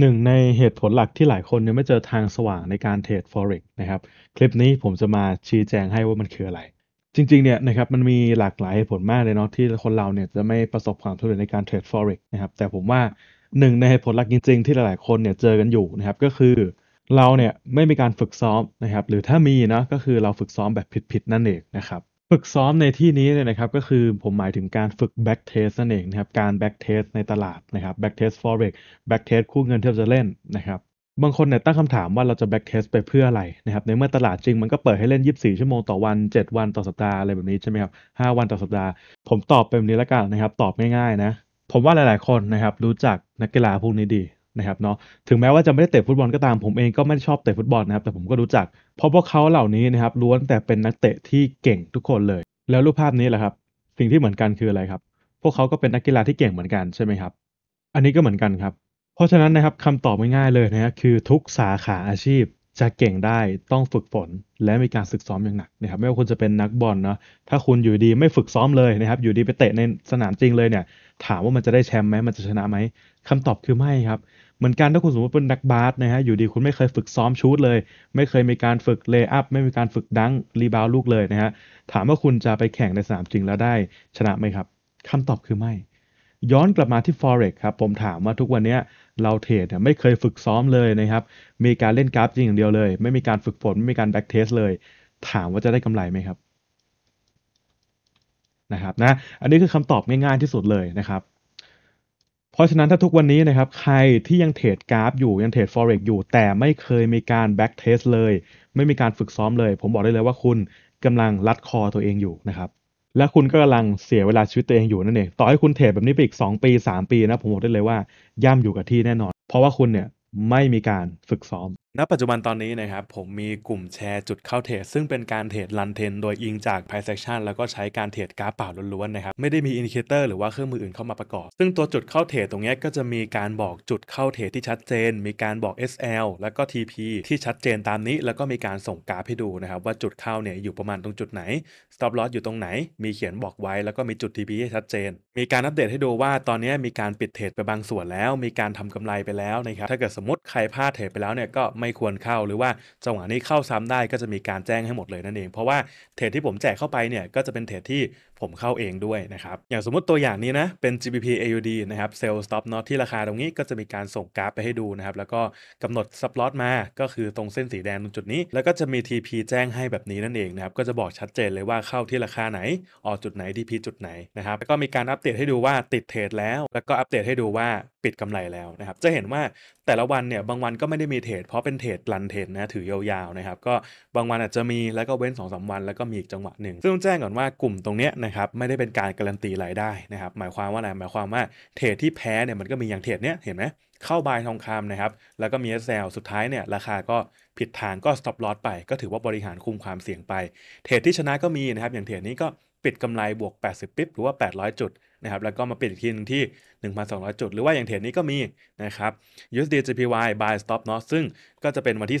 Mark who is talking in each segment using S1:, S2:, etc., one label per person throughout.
S1: หนึ่งในเหตุผลหลักที่หลายคนยังไม่เจอทางสว่างในการเทรด forex นะครับ คลิปนี้ผมจะมาชี้แจงให้ว่ามันคืออะไร จริงๆ เนี่ยนะครับ มันมีหลากหลายเหตุผลมากเลยเนาะที่คนเราเนี่ยจะไม่ประสบความสำเร็จในการเทรด forex นะครับ แต่ผมว่าหนึ่งในเหตุผลหลักจริงๆ ที่หลายๆ คนเนี่ยเจอกันอยู่นะครับ ก็คือ เราเนี่ย ไม่มีการฝึกซ้อมนะครับ หรือถ้ามีนะก็คือเราฝึกซ้อมแบบผิด ๆ นั่นเองนะครับฝึกซ้อมในที่นี้เนี่ยนะครับ ก็คือผมหมายถึงการฝึกแบ็กเทสนั่นเองนะครับการแบ็กเทสในตลาดนะครับแบ็กเทสฟ forex แบ็กเทสคู่เงินที่เรจะเล่นนะครับบางคนเนี่ยตั้งคำถามว่าเราจะแบ็กเทสไปเพื่ออะไรนะครับในเมื่อตลาดจริงมันก็เปิดให้เล่น 24 ชั่วโมงต่อวัน 7 วันต่อสัปดาห์อะไรแบบนี้ใช่ไหมครับ5วันต่อสัปดาห์ผมตอบเป็นนี้ละกันนะครับตอบง่ายๆนะผมว่าหลายๆคนนะครับรู้จักนักกีฬาพวกนี้ดีนะครับเนาะถึงแม้ว่าจะไม่ได้เตะฟุตบอลก็ตามผมเองก็ไม่ได้ชอบเตะฟุตบอลนะครับแต่ผมก็รู้จักเพราะพวกเขาเหล่านี้นะครับล้วนแต่เป็นนักเตะที่เก่งทุกคนเลย แล้วรูปภาพนี้แหละครับสิ่งที่เหมือนกันคืออะไรครับพวกเขาก็เป็นนักกีฬาที่เก่งเหมือนกันใช่ไหมครับอันนี้ก็เหมือนกันครับ เพราะฉะนั้นนะครับคำตอบง่ายๆเลยนะคคือ ทุกสาขาอาชีพจะเก่งได้ต้องฝึกฝนและมีการฝึกซ้อมอย่างหนักนะครับไม่ว่าคุณจะเป็นนักบอลเนาะถ้าคุณอยู่ดีไม่ฝึกซ้อมเลยนะครับอยู่ดีไปเตะในสนามจริงเลยเนี่ย ถามว่ามันจะได้แชมป์ไหมมันจะชนะไหมคำตอบคือไม่ครับเหมือนกันถ้าคุณสมมติเป็นนักบาสนะฮะอยู่ดีคุณไม่เคยฝึกซ้อมชูตเลย ไม่เคยมีการฝึกเลย์อัพไม่มีการฝึกดังรีบาวลูกเลยนะฮะถามว่าคุณจะไปแข่งในสนามจริงแล้วได้ชนะไหมครับ คำตอบคือไม่ย้อนกลับมาที่ forex ครับ ผมถามว่าทุกวันนี้เราเทรดเนี่ยไม่เคยฝึกซ้อมเลยนะครับ มีการเล่นกราฟจริงอย่างเดียวเลย ไม่มีการฝึกฝนไม่มีการแบ็กเทสเลย ถามว่าจะได้กำไรไหมครับ นะครับนะอันนี้คือคำตอบง่ายๆที่สุดเลยนะครับ เพราะฉะนั้นถ้าทุกวันนี้นะครับ ใครที่ยังเทรดกราฟอยู่ยังเทรด forex อยู่แต่ไม่เคยมีการแบ็กเทสเลย ไม่มีการฝึกซ้อมเลย ผมบอกได้เลยว่าคุณกำลังลัดคอตัวเองอยู่นะครับและคุณก็กำลังเสียเวลาชีวิตตัวเองอยู่นั่นเอง ต่อให้คุณเทรดแบบนี้ไปอีก 2 ปี 3 ปีนะผมบอกได้เลยว่าย่ำอยู่กับที่แน่นอน เพราะว่าคุณเนี่ยไม่มีการฝึกซ้อมณปัจจุบันตอนนี้นะครับ ผมมีกลุ่มแชร์จุดเข้าเทรดซึ่งเป็นการเทรดลันเทนโดยอิงจากไพ i c e action แล้วก็ใช้การเทรดกราฟเปล่าล้วนๆนะครับ ไม่ได้มีอินดิเคเตอร์หรือว่าเครื่องมืออื่นเข้ามาประกอบ ซึ่งตัวจุดเข้าเทรดตรงนี้ก็จะมีการบอกจุดเข้าเทรดที่ชัดเจน มีการบอก SL แล้วก็ TP ที่ชัดเจนตามนี้ แล้วก็มีการส่งกราฟให้ดูนะครับว่าจุดเข้าเนี่ยอยู่ประมาณตรงจุดไหน stop loss อยู่ตรงไหนมีเขียนบอกไว้แล้วก็มีจุด TP ที่ชัดเจน มีการอัปเดตให้ดูว่าตอนนี้มีการปิดเทรดไปบางส่วนแล้ว มีการทำกำไรไปแล้วนะครับถ้าเกิดสมมติใครพลาดเทรดไปแล้วเนี่ยก็ไม่ควรเข้าหรือว่าจังหวะนี้เข้าซ้ำได้ก็จะมีการแจ้งให้หมดเลยนั่นเอง เพราะว่าเทรดที่ผมแจกเข้าไปเนี่ย ก็จะเป็นเทรดที่ผมเข้าเองด้วยนะครับ อย่างสมมติตัวอย่างนี้นะเป็น GBP AUD นะครับเซลล์สต็อปน็อตที่ราคาตรงนี้ก็จะมีการส่งกราฟไปให้ดูนะครับ แล้วก็กำหนดสปลอตมาก็คือตรงเส้นสีแดงตรงจุดนี้ แล้วก็จะมี TP แจ้งให้แบบนี้นั่นเองนะครับ ก็จะบอกชัดเจนเลยว่าเข้าที่ราคาไหนออกจุดไหน TP จุดไหนนะครับ แล้วก็มีการอัปเดตให้ดูว่าติดเทรดแล้ว แล้วก็อัปเดตให้ดูว่าปิดกำไรแล้วนะครับจะเห็นว่าแต่ละวันเนี่ยบางวันก็ไม่ได้มีเทรดเพราะเป็นเทรดลันเทรดนะถือยาวๆนะครับก็บางวันอาจจะมีแล้วก็เว้น2สวันแล้วก็มีอีกจังหวะหนึ่งซึ่งต้องแจ้งก่อนว่ากลุ่มตรงเนี้ยนะครับไม่ได้เป็นการการันตีรายได้นะครับหมายความว่าอะไรหมายความว่าเทรดที่แพ้เนี่ยมันก็มีอย่างเทรดเนี้ย เห็นไหมเข้าบายทองคำนะครับแล้วก็มีแซลสุดท้ายเนี่ยราคาก็ผิดทางก็สต็อปลอสไป ก็ถือว่าบริหารคุมความเสี่ยงไป เทรดที่ชนะก็มีนะครับอย่างเทรดนี้ก็ปิดกำไรบวก 80 ปิ๊บหรือว่า 800 จุดนะครับแล้วก็มาปิดอีกทีนึงที่ 1,200 จุด หรือว่าอย่างเทรดนี้ก็มีนะครับ USD JPY buy stop loss ซึ่งก็จะเป็นวันที่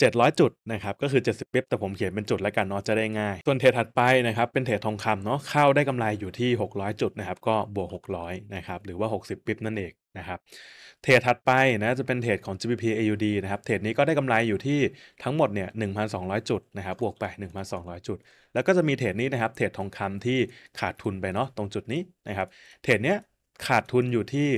S1: 700จุดนะครับ ก็คือ 70ปิ๊บแต่ผมเขียนเป็นจุดแล้วกันเนาะ จะได้ง่าย ส่วนเทรดถัดไปนะครับ เป็นเทรดทองคำเนาะ เข้าได้กำไรอยู่ที่600จุดนะครับ ก็บวก 600นะครับ หรือว่า 60ปิ๊บนั่นเองนะครับ เทรดถัดไปนะ จะเป็นเทรดของ GBP AUD นะครับ เทรดนี้ก็ได้กำไรอยู่ที่ทั้งหมดเนี่ย1,200 จุดนะครับ บวกไป 1,200 จุด แล้วก็จะมีเทรดนี้นะครับ เทรดทองคำที่ขาดทุนไปเนาะตรงจุดนี้นะครับ เทรดเนี้ยขาดทุนอยู่ที่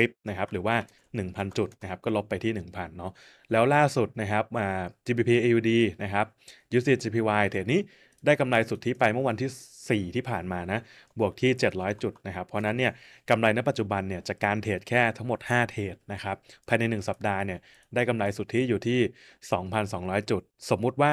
S1: รินะครับหรือว่า 1,000 จุดนะครับก็ลบไปที่ 1,000เนาะแล้วล่าสุดนะครับมา GBP AUD นะครับ USD GPY เทรดนี้ได้กำไรสุดที่ไปเมื่อวันที่ 4 ที่ผ่านมานะบวกที่ 700 จุดนะครับเพราะนั้นเนี่ยกำไรในปัจจุบันเนี่ยจากการเทรดแค่ทั้งหมด 5 เทรดนะครับภายใน 1 สัปดาห์เนี่ยได้กำไรสุดที่อยู่ที่ 2,200 จุด สมมุติว่า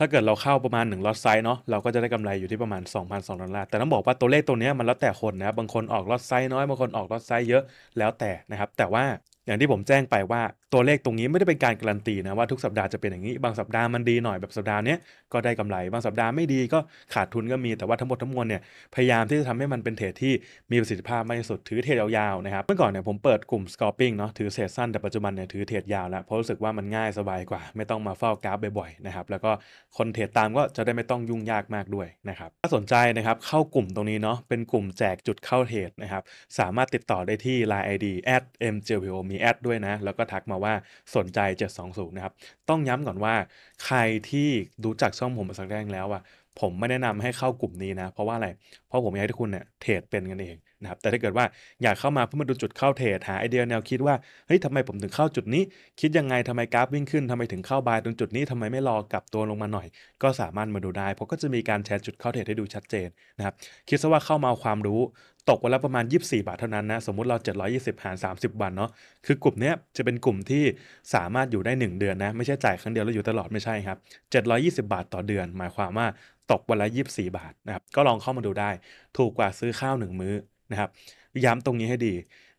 S1: ถ้าเกิดเราเข้าประมาณ1ล็อตไซส์เนาะเราก็จะได้กำไรอยู่ที่ประมาณ 2,200สอล้านแต่ต้องบอกว่าตัวเลขตัวนี้มันแล้วแต่คนนะบางคนออกล็อตไซส์น้อย บางคนออกล็อตไซส์เยอะแล้วแต่นะครับ แต่ว่าอย่างที่ผมแจ้งไปว่าตัวเลขตรงนี้ไม่ได้เป็นการการันตีนะว่าทุกสัปดาห์จะเป็นอย่างนี้บางสัปดาห์มันดีหน่อยแบบสัปดาห์นี้ก็ได้กำไรบางสัปดาห์ไม่ดีก็ขาดทุนก็มีแต่ว่าทั้งหมดทั้งมวลเนี่ยพยายามที่จะทำให้มันเป็นเทรดที่มีประสิทธิภาพมากที่สุดถือเทรดยาวๆนะครับ เมื่อก่อนเนี่ยผมเปิดกลุ่มกอร์ปิ้งเนาะถือเทรดสั้นแต่ปัจจุบันเนี่ยถือเทรดยาวแล้วเพราะรู้สึกว่ามันง่ายสบายกว่าไม่ต้องมาเฝ้ากราฟบ่อยๆนะครับแล้วก็คนเทรดตามก็จะได้ไม่ต้องยุ่งยากมากด้วยนะครับถ้าสนใจนะครับเข้ากลุ่มตรงนี้เนาะเป็นกลุ่มแจกจุดเข้าเทรดนะครับสามารถติดต่อได้ที่ l i ID @mjpo มีแอดด้วยนะแล้วก็ทักมามาว่าสนใจ 720นะครับ ต้องย้ำก่อนว่าใครที่รู้จักช่องผมมาสักแรกแล้วอะผมไม่แนะนำให้เข้ากลุ่มนี้นะ เพราะว่าอะไร เพราะผมอยากให้ทุกคุณเนี่ย เทรดเป็นกันเองนะครับแต่ถ้าเกิดว่าอยากเข้ามาเพื่อมาดูจุดเข้าเทรดหาไอเดียแนวคิดว่าเฮ้ยทำไมผมถึงเข้าจุดนี้คิดยังไงทำไมกราฟวิ่งขึ้นทำไมถึงเข้าบายตรงจุดนี้ทำไมไม่รอกลับตัวลงมาหน่อย ก็สามารถมาดูได้ เพราะก็จะมีการแชร์จุดเข้าเทรดให้ดูชัดเจนนะครับคิดซะว่าเข้ามาเอาความรู้ตกวันละประมาณ 24 บาทเท่านั้นนะสมมุติเรา 720 หาร 30 วันเนาะคือกลุ่มนี้จะเป็นกลุ่มที่สามารถอยู่ได้ 1 เดือนนะ ไม่ใช่จ่ายครั้งเดียวแล้วอยู่ตลอดไม่ใช่ครับ 720 บาทต่อเดือน หมายความว่าตกวันละ 24 บาทนะครับก็ลองเข้ามาดูได้ ถูกกว่าซื้อข้าว1มื้อนะครับย้ำตรงนี้ให้ดี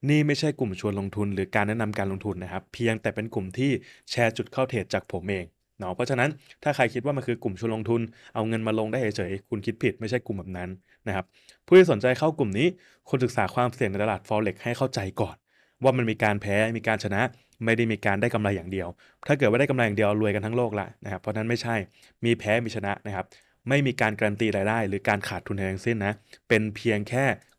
S1: นี่ไม่ใช่กลุ่มชวนลงทุนหรือการแนะนำการลงทุนนะครับ เพียงแต่เป็นกลุ่มที่แชร์จุดเข้าเทรดจากผมเองเนาะเพราะฉะนั้นถ้าใครคิดว่ามันคือกลุ่มชวนลงทุน เอาเงินมาลงได้เฉยๆคุณคิดผิดไม่ใช่กลุ่มแบบนั้นนะครับผู้ที่สนใจเข้ากลุ่มนี้ควรศึกษาความเสี่ยงในตลาด forex ให้เข้าใจก่อนว่ามันมีการแพ้มีการชนะไม่ได้มีการได้กำไรอย่างเดียว ถ้าเกิดว่าได้กำไรอย่างเดียวรวยกันทั้งโลกละนะครับเพราะนั้นไม่ใช่มีแพ้มีชนะนะครับไม่มีการการันตีรายได้ หรือการขาดทุนใดทั้งสิ้นนะเป็นเพียงแค่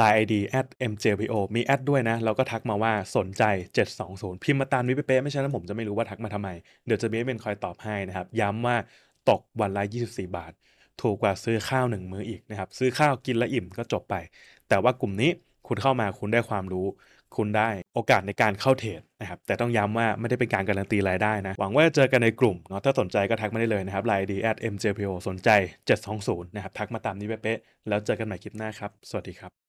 S1: l า n e ID at mjpo มีแอดด้วยนะเราก็ทักมาว่าสนใจ 720 พิมพ์มาตามนิ้เป๊ะไม่ใช่นะผมจะไม่รู้ว่าทักมาทำไม เดี๋ยวจะมีเป็นคอยตอบให้นะครับ ย้ำว่าตกวันละ24 บาท ถูกกว่าซื้อข้าวหนึ่งมื้ออีกนะครับ ซื้อข้าวกินและอิ่มก็จบไป แต่ว่ากลุ่มนี้คุณเข้ามาคุณได้ความรู้ คุณได้โอกาสในการเข้าเทรดนะครับ แต่ต้องย้ำว่าไม่ได้เป็นการการันตีรายได้นะ หวังว่าจะเจอกันในกลุ่มเนาะ ถ้าสนใจก็ทักมาได้เลยนะครับไลน์ดี at mjpo สนใจ 720นะครับทักมาตามนี้เป๊ะๆแล้วเจอกันใหม่คลิปหน้าครับ สวัสดีครับ